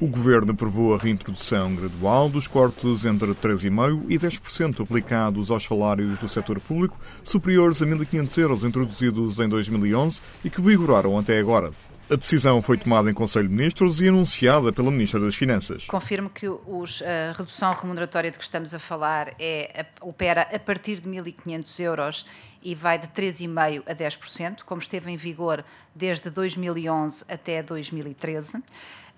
O governo aprovou a reintrodução gradual dos cortes entre 3,5% e 10% aplicados aos salários do setor público, superiores a 1.500 euros introduzidos em 2011 e que vigoraram até agora. A decisão foi tomada em Conselho de Ministros e anunciada pela Ministra das Finanças. Confirmo que os, a eh, redução remuneratória de que estamos a falar é, opera a partir de 1.500 euros e vai de 3,5% a 10%, como esteve em vigor desde 2011 até 2013.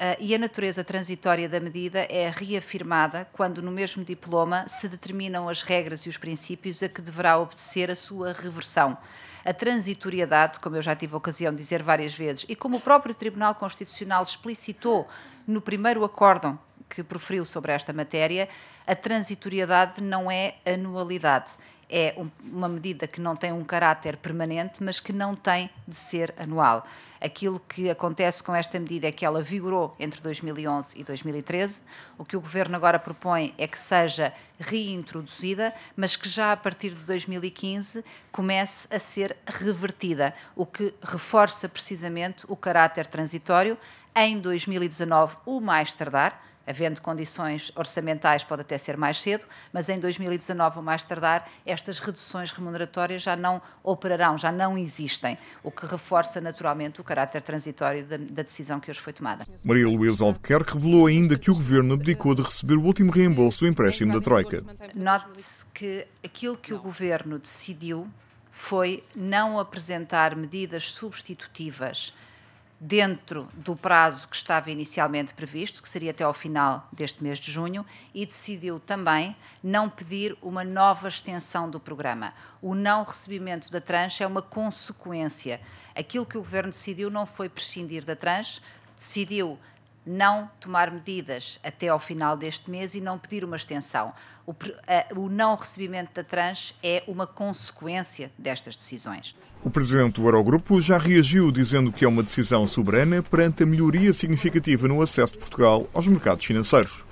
Ah, e a natureza transitória da medida é reafirmada quando, no mesmo diploma, se determinam as regras e os princípios a que deverá obedecer a sua reversão. A transitoriedade, como eu já tive a ocasião de dizer várias vezes, e como o próprio Tribunal Constitucional explicitou no primeiro acórdão que proferiu sobre esta matéria, a transitoriedade não é anualidade é um, uma medida que não tem um caráter permanente, mas que não tem de ser anual. Aquilo que acontece com esta medida é que ela vigorou entre 2011 e 2013. O que o Governo agora propõe é que seja reintroduzida, mas que já a partir de 2015 comece a ser revertida, o que reforça precisamente o caráter transitório em 2019, o mais tardar Havendo condições orçamentais, pode até ser mais cedo, mas em 2019 ou mais tardar, estas reduções remuneratórias já não operarão, já não existem, o que reforça naturalmente o caráter transitório da, da decisão que hoje foi tomada. Maria Luísa Albuquerque revelou ainda que o governo abdicou de receber o último reembolso do empréstimo da Troika. Note-se que aquilo que o governo decidiu foi não apresentar medidas substitutivas dentro do prazo que estava inicialmente previsto, que seria até ao final deste mês de junho, e decidiu também não pedir uma nova extensão do programa. O não recebimento da tranche é uma consequência. Aquilo que o Governo decidiu não foi prescindir da tranche, decidiu não tomar medidas até ao final deste mês e não pedir uma extensão. O, a, o não recebimento da tranche é uma consequência destas decisões. O presidente do Eurogrupo já reagiu dizendo que é uma decisão soberana perante a melhoria significativa no acesso de Portugal aos mercados financeiros.